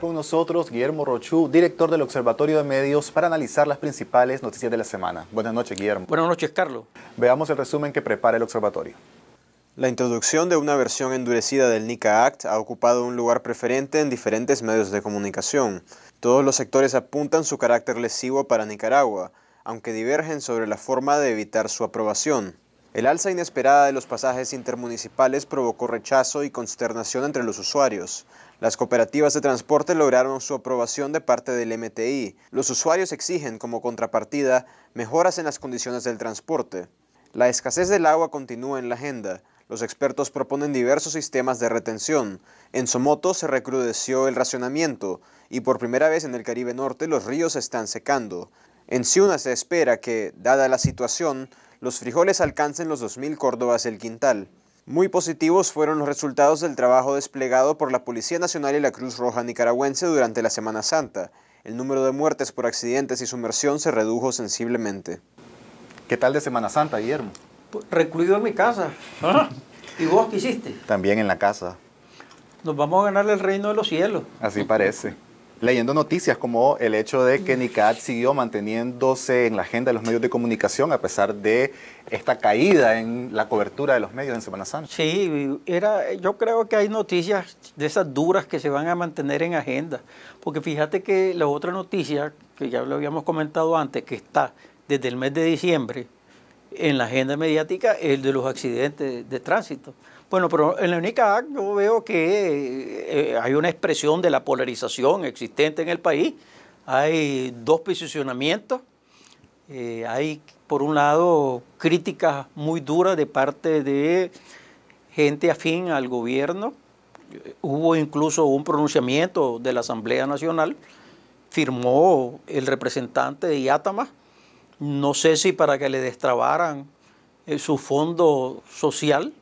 con nosotros Guillermo Rochú, director del Observatorio de Medios, para analizar las principales noticias de la semana. Buenas noches, Guillermo. Buenas noches, Carlos. Veamos el resumen que prepara el observatorio. La introducción de una versión endurecida del NICA Act ha ocupado un lugar preferente en diferentes medios de comunicación. Todos los sectores apuntan su carácter lesivo para Nicaragua, aunque divergen sobre la forma de evitar su aprobación. El alza inesperada de los pasajes intermunicipales provocó rechazo y consternación entre los usuarios. Las cooperativas de transporte lograron su aprobación de parte del MTI. Los usuarios exigen como contrapartida mejoras en las condiciones del transporte. La escasez del agua continúa en la agenda. Los expertos proponen diversos sistemas de retención. En Somoto se recrudeció el racionamiento y por primera vez en el Caribe Norte los ríos están secando. En Ciuna se espera que, dada la situación, los frijoles alcanzan los 2.000 córdobas el quintal. Muy positivos fueron los resultados del trabajo desplegado por la Policía Nacional y la Cruz Roja nicaragüense durante la Semana Santa. El número de muertes por accidentes y sumersión se redujo sensiblemente. ¿Qué tal de Semana Santa, Guillermo? Pues, recluido en mi casa. Ah. ¿Y vos qué hiciste? También en la casa. Nos vamos a ganar el reino de los cielos. Así parece leyendo noticias como el hecho de que NICAD siguió manteniéndose en la agenda de los medios de comunicación a pesar de esta caída en la cobertura de los medios en Semana Santa. Sí, era, yo creo que hay noticias de esas duras que se van a mantener en agenda, porque fíjate que la otra noticia, que ya lo habíamos comentado antes, que está desde el mes de diciembre en la agenda mediática, es el de los accidentes de tránsito. Bueno, pero en la única yo veo que eh, hay una expresión de la polarización existente en el país. Hay dos posicionamientos. Eh, hay, por un lado, críticas muy duras de parte de gente afín al gobierno. Hubo incluso un pronunciamiento de la Asamblea Nacional, firmó el representante de Yatama, no sé si para que le destrabaran eh, su fondo social,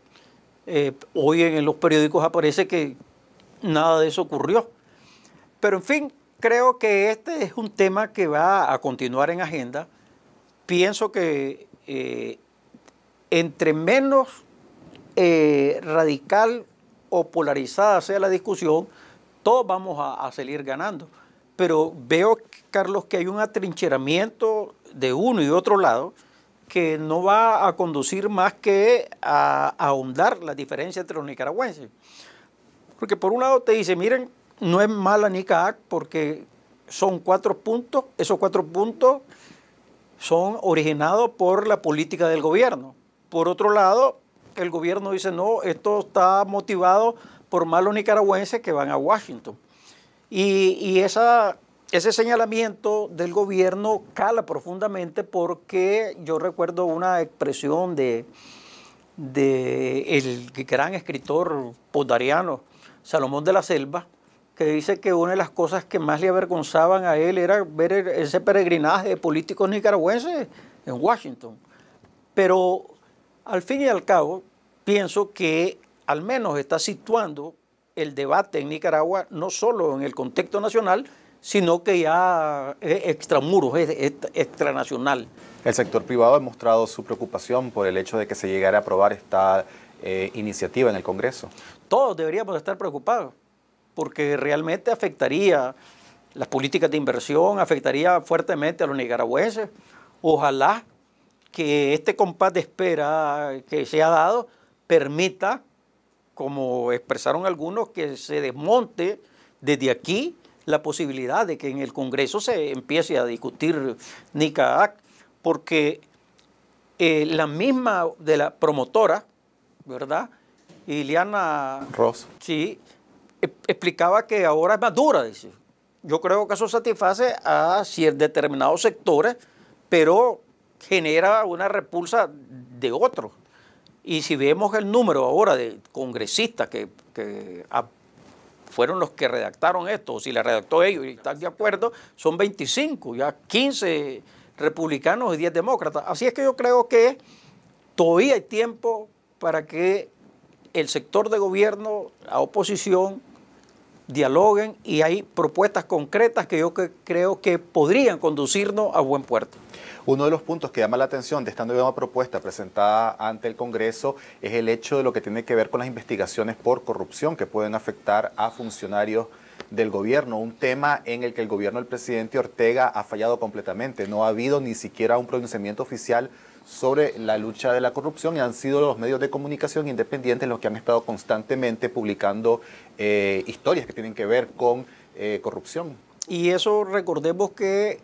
eh, hoy en los periódicos aparece que nada de eso ocurrió. Pero en fin, creo que este es un tema que va a continuar en agenda. Pienso que eh, entre menos eh, radical o polarizada sea la discusión, todos vamos a, seguir salir ganando. Pero veo, Carlos, que hay un atrincheramiento de uno y otro lado que no va a conducir más que a, ahondar la diferencia entre los nicaragüenses. Porque por un lado te dice, miren, no es mala NICAC porque son cuatro puntos, esos cuatro puntos son originados por la política del gobierno. Por otro lado, el gobierno dice, no, esto está motivado por malos nicaragüenses que van a Washington. Y, y esa ese señalamiento del gobierno cala profundamente porque yo recuerdo una expresión de, el gran escritor podariano Salomón de la Selva, que dice que una de las cosas que más le avergonzaban a él era ver e-, ese peregrinaje de políticos nicaragüenses en Washington. Pero al fin y al cabo, pienso que al menos está situando el debate en Nicaragua no solo en el contexto nacional, sino que ya es extramuros, es extranacional. El sector privado ha mostrado su preocupación por el hecho de que se llegara a aprobar esta eh, iniciativa en el Congreso. Todos deberíamos estar preocupados, porque realmente afectaría las políticas de inversión, afectaría fuertemente a los nicaragüenses. Ojalá que este compás de espera que se ha dado permita, como expresaron algunos, que se desmonte desde aquí la posibilidad de que en el Congreso se empiece a discutir NICAAC, porque eh, la misma de la promotora, ¿verdad? Iliana Ross. Sí, e, explicaba que ahora es más dura, dice. Yo creo que eso satisface a determinados sectores, pero genera una repulsa de otros. Y si vemos el número ahora de congresistas que, que fueron los que redactaron esto, o si la redactó ellos y están de acuerdo, son 25, ya 15 republicanos y 10 demócratas. Así es que yo creo que todavía hay tiempo para que el sector de gobierno, la oposición, dialoguen y hay propuestas concretas que yo creo que podrían conducirnos a buen puerto. Uno de los puntos que llama la atención de esta nueva propuesta presentada ante el Congreso es el hecho de lo que tiene que ver con las investigaciones por corrupción que pueden afectar a funcionarios del gobierno, un tema en el que el gobierno del presidente Ortega ha fallado completamente. No ha habido ni siquiera un pronunciamiento oficial sobre la lucha de la corrupción y han sido los medios de comunicación independientes los que han estado constantemente publicando eh, historias que tienen que ver con eh, corrupción. Y eso recordemos que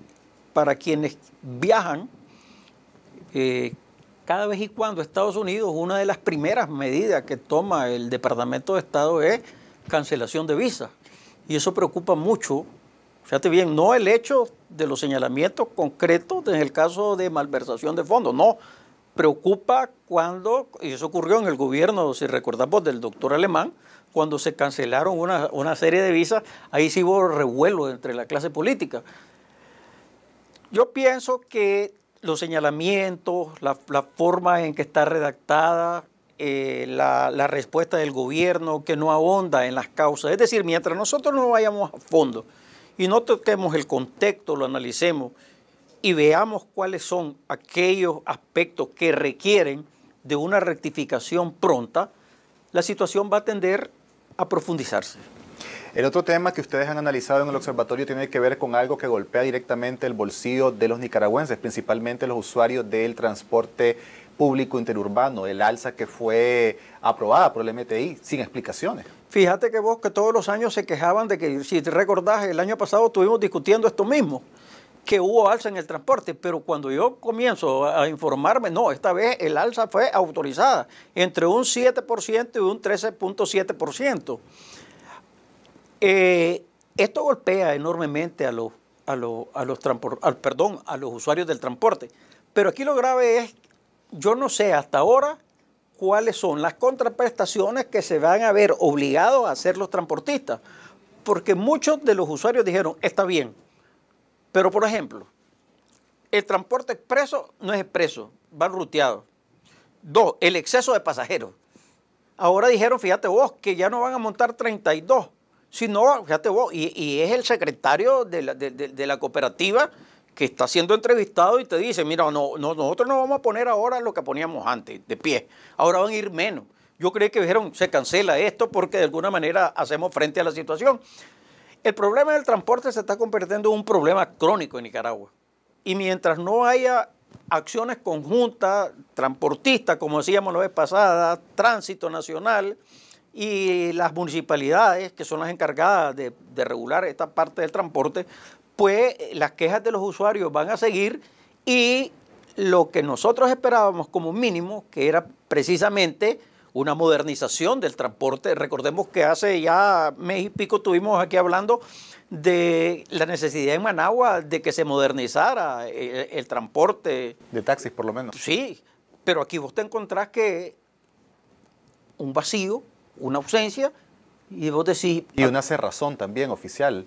para quienes viajan, eh, cada vez y cuando Estados Unidos, una de las primeras medidas que toma el Departamento de Estado es cancelación de visas. Y eso preocupa mucho, fíjate bien, no el hecho de los señalamientos concretos en el caso de malversación de fondos, no, preocupa cuando, y eso ocurrió en el gobierno, si recordamos, pues, del doctor Alemán, cuando se cancelaron una, una serie de visas, ahí sí hubo revuelo entre la clase política. Yo pienso que los señalamientos, la, forma en que está redactada, eh, la, la, respuesta del gobierno que no ahonda en las causas. Es decir, mientras nosotros no vayamos a fondo y no toquemos el contexto, lo analicemos y veamos cuáles son aquellos aspectos que requieren de una rectificación pronta, la situación va a tender a profundizarse. El otro tema que ustedes han analizado en el observatorio tiene que ver con algo que golpea directamente el bolsillo de los nicaragüenses, principalmente los usuarios del transporte público interurbano, el alza que fue aprobada por el MTI, sin explicaciones. Fíjate que vos que todos los años se quejaban de que, si te recordás, el año pasado estuvimos discutiendo esto mismo que hubo alza en el transporte, pero cuando yo comienzo a informarme, no, esta vez el alza fue autorizada, entre un 7% y un 13.7%. Eh, esto golpea enormemente a los, a los, a los al, perdón, a los usuarios del transporte. Pero aquí lo grave es, yo no sé hasta ahora cuáles son las contraprestaciones que se van a ver obligados a hacer los transportistas. Porque muchos de los usuarios dijeron, está bien. Pero por ejemplo, el transporte expreso no es expreso, va ruteado. Dos, el exceso de pasajeros. Ahora dijeron, fíjate vos, que ya no van a montar 32, si no, fíjate vos, y, es el secretario de la, cooperativa que está siendo entrevistado y te dice, mira, no, nosotros no vamos a poner ahora lo que poníamos antes, de pie, ahora van a ir menos. Yo creo que dijeron, se cancela esto porque de alguna manera hacemos frente a la situación. El problema del transporte se está convirtiendo en un problema crónico en Nicaragua. Y mientras no haya acciones conjuntas, transportistas, como decíamos la vez pasada, tránsito nacional, y las municipalidades, que son las encargadas de, regular esta parte del transporte, pues las quejas de los usuarios van a seguir y lo que nosotros esperábamos como mínimo, que era precisamente una modernización del transporte. Recordemos que hace ya mes y pico estuvimos aquí hablando de la necesidad en Managua de que se modernizara el transporte. De taxis, por lo menos. Sí, pero aquí vos te encontrás que un vacío una ausencia y vos decís... Y una cerrazón también oficial.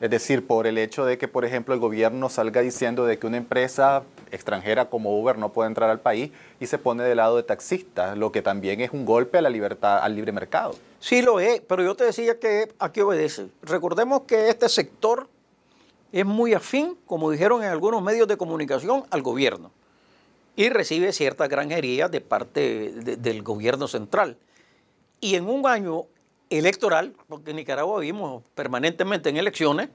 Es decir, por el hecho de que, por ejemplo, el gobierno salga diciendo de que una empresa extranjera como Uber no puede entrar al país y se pone del lado de taxistas, lo que también es un golpe a la libertad, al libre mercado. Sí lo es, pero yo te decía que a qué obedece. Recordemos que este sector es muy afín, como dijeron en algunos medios de comunicación, al gobierno y recibe cierta granjería de parte del gobierno central. Y en un año electoral, porque en Nicaragua vivimos permanentemente en elecciones,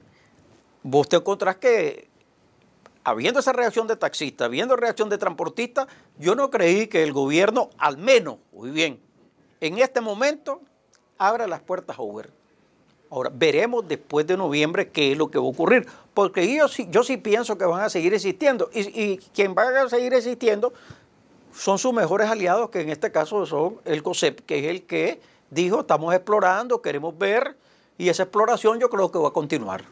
vos te encontrás que habiendo esa reacción de taxistas, habiendo reacción de transportistas, yo no creí que el gobierno, al menos, muy bien, en este momento, abra las puertas a Uber. Ahora, veremos después de noviembre qué es lo que va a ocurrir, porque yo sí, pienso que van a seguir existiendo y, y quien va a seguir existiendo son sus mejores aliados, que en este caso son el COSEP, que es el que dijo, estamos explorando, queremos ver, y esa exploración yo creo que va a continuar.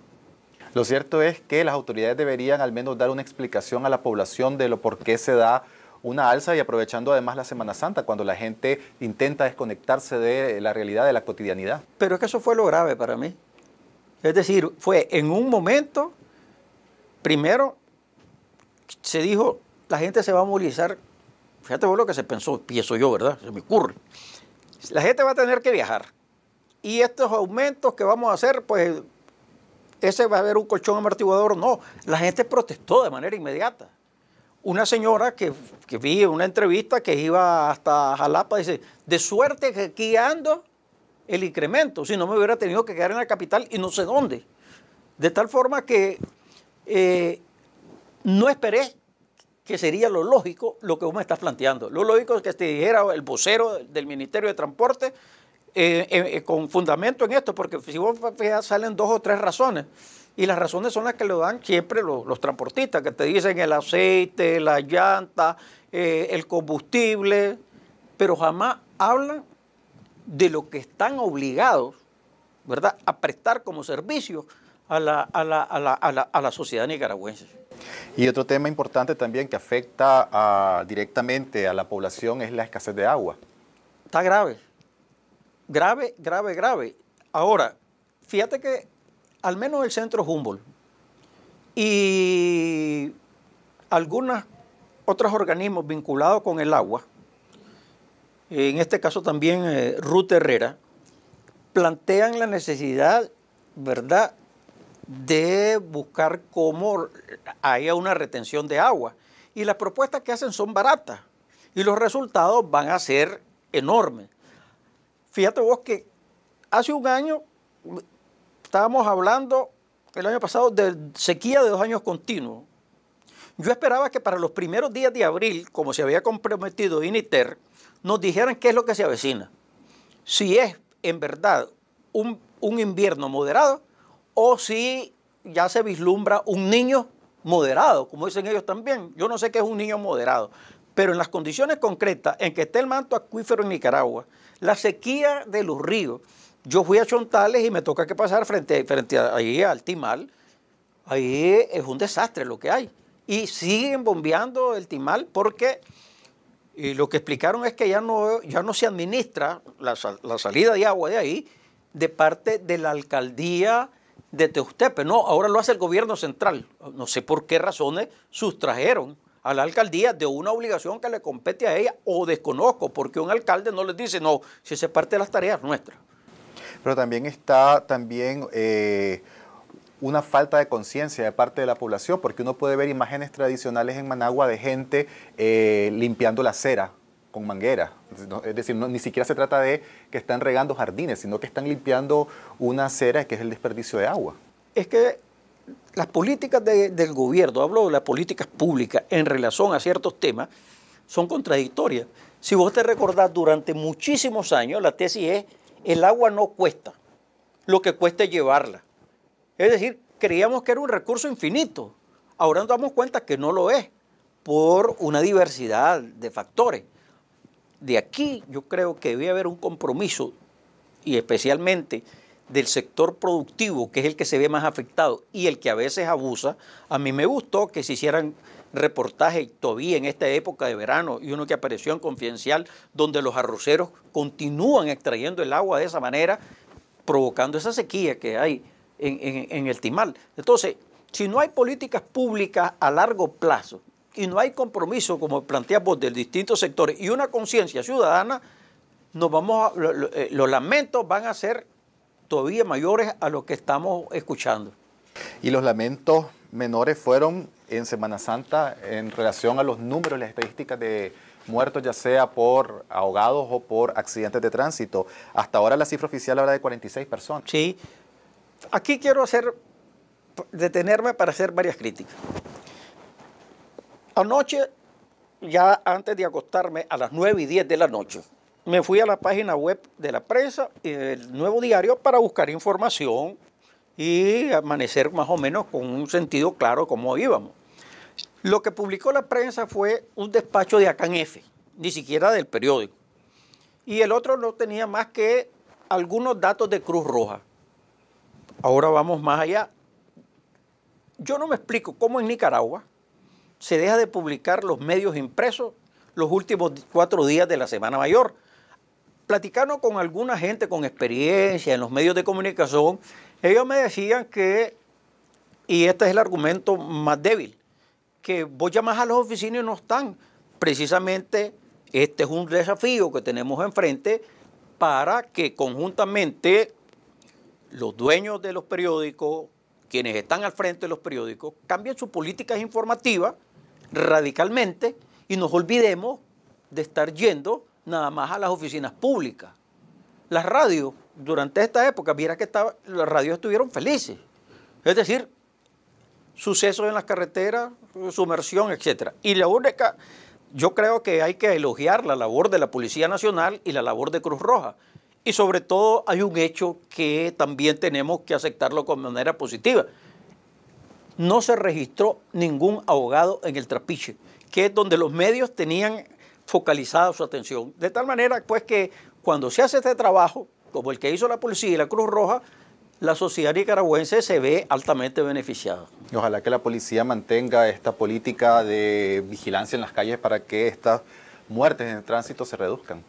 Lo cierto es que las autoridades deberían al menos dar una explicación a la población de lo por qué se da una alza y aprovechando además la Semana Santa, cuando la gente intenta desconectarse de la realidad, de la cotidianidad. Pero es que eso fue lo grave para mí. Es decir, fue en un momento, primero se dijo, la gente se va a movilizar Fíjate vos lo que se pensó, pienso yo, ¿verdad? Se me ocurre. La gente va a tener que viajar. Y estos aumentos que vamos a hacer, pues, ese va a haber un colchón amortiguador. No, la gente protestó de manera inmediata. Una señora que, vi en una entrevista que iba hasta Jalapa, dice, de suerte que aquí ando el incremento, si no me hubiera tenido que quedar en la capital y no sé dónde. De tal forma que eh, no esperé que sería lo lógico lo que vos me estás planteando. Lo lógico es que te dijera el vocero del Ministerio de Transporte eh, eh, con fundamento en esto, porque si vos fijas, salen dos o tres razones. Y las razones son las que le dan siempre los, transportistas, que te dicen el aceite, la llanta, eh, el combustible, pero jamás hablan de lo que están obligados, ¿verdad?, a prestar como servicio a la sociedad nicaragüense. Y otro tema importante también que afecta ah, directamente a la población es la escasez de agua. Está grave, grave, grave, grave. Ahora, fíjate que al menos el centro Humboldt y algunos otros organismos vinculados con el agua, en este caso también eh, Ruth Herrera, plantean la necesidad, ¿verdad?, de buscar cómo haya una retención de agua. Y las propuestas que hacen son baratas y los resultados van a ser enormes. Fíjate vos que hace un año estábamos hablando, el año pasado, de sequía de dos años continuos. Yo esperaba que para los primeros días de abril, como se había comprometido INITER, nos dijeran qué es lo que se avecina. Si es en verdad un, un invierno moderado, o si ya se vislumbra un niño moderado, como dicen ellos también. Yo no sé qué es un niño moderado, pero en las condiciones concretas en que está el manto acuífero en Nicaragua, la sequía de los ríos, yo fui a Chontales y me toca que pasar frente, frente a, ahí al Timal, ahí es un desastre lo que hay. Y siguen bombeando el Timal porque y lo que explicaron es que ya no, ya no se administra la, la salida de agua de ahí de parte de la alcaldía usted, pero No, ahora lo hace el gobierno central. No sé por qué razones sustrajeron a la alcaldía de una obligación que le compete a ella o desconozco, porque un alcalde no les dice, no, si se parte de las tareas nuestras. Pero también está también eh, una falta de conciencia de parte de la población, porque uno puede ver imágenes tradicionales en Managua de gente eh, limpiando la acera con manguera. Es decir, ni siquiera se trata de que están regando jardines, sino que están limpiando una acera que es el desperdicio de agua. Es que las políticas del gobierno, hablo de las políticas públicas en relación a ciertos temas, son contradictorias. Si vos te recordás, durante muchísimos años la tesis es, el agua no cuesta, lo que cuesta es llevarla. Es decir, creíamos que era un recurso infinito, ahora nos damos cuenta que no lo es, por una diversidad de factores de aquí yo creo que debe haber un compromiso y especialmente del sector productivo, que es el que se ve más afectado y el que a veces abusa. A mí me gustó que se hicieran reportajes todavía en esta época de verano y uno que apareció en Confidencial, donde los arroceros continúan extrayendo el agua de esa manera, provocando esa sequía que hay en, el timal. Entonces, si no hay políticas públicas a largo plazo, y no hay compromiso, como planteamos, de distintos sectores y una conciencia ciudadana, nos vamos eh, los lamentos van a ser todavía mayores a lo que estamos escuchando. Y los lamentos menores fueron en Semana Santa en relación a los números, las estadísticas de muertos, ya sea por ahogados o por accidentes de tránsito. Hasta ahora la cifra oficial habla de 46 personas. Sí. Aquí quiero hacer, detenerme para hacer varias críticas. Anoche, ya antes de acostarme, a las 9 y 10 de la noche, me fui a la página web de la prensa y eh, del nuevo diario para buscar información y amanecer más o menos con un sentido claro cómo íbamos. Lo que publicó la prensa fue un despacho de F, ni siquiera del periódico. Y el otro no tenía más que algunos datos de Cruz Roja. Ahora vamos más allá. Yo no me explico cómo en Nicaragua se deja de publicar los medios impresos los últimos cuatro días de la Semana Mayor. Platicando con alguna gente con experiencia en los medios de comunicación, ellos me decían que, y este es el argumento más débil, que vos llamás a los oficinas y no están. Precisamente este es un desafío que tenemos enfrente para que conjuntamente los dueños de los periódicos, quienes están al frente de los periódicos, cambien sus políticas informativas radicalmente y nos olvidemos de estar yendo nada más a las oficinas públicas. Las radios, durante esta época, viera que estaba, las radios estuvieron felices. Es decir, sucesos en las carreteras, sumersión, etc. Y la única, yo creo que hay que elogiar la labor de la Policía Nacional y la labor de Cruz Roja. Y sobre todo hay un hecho que también tenemos que aceptarlo con manera positiva no se registró ningún abogado en el trapiche, que es donde los medios tenían focalizada su atención. De tal manera, pues, que cuando se hace este trabajo, como el que hizo la policía y la Cruz Roja, la sociedad nicaragüense se ve altamente beneficiada. ojalá que la policía mantenga esta política de vigilancia en las calles para que estas muertes en el tránsito se reduzcan.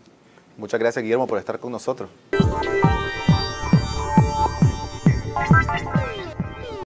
Muchas gracias, Guillermo, por estar con nosotros.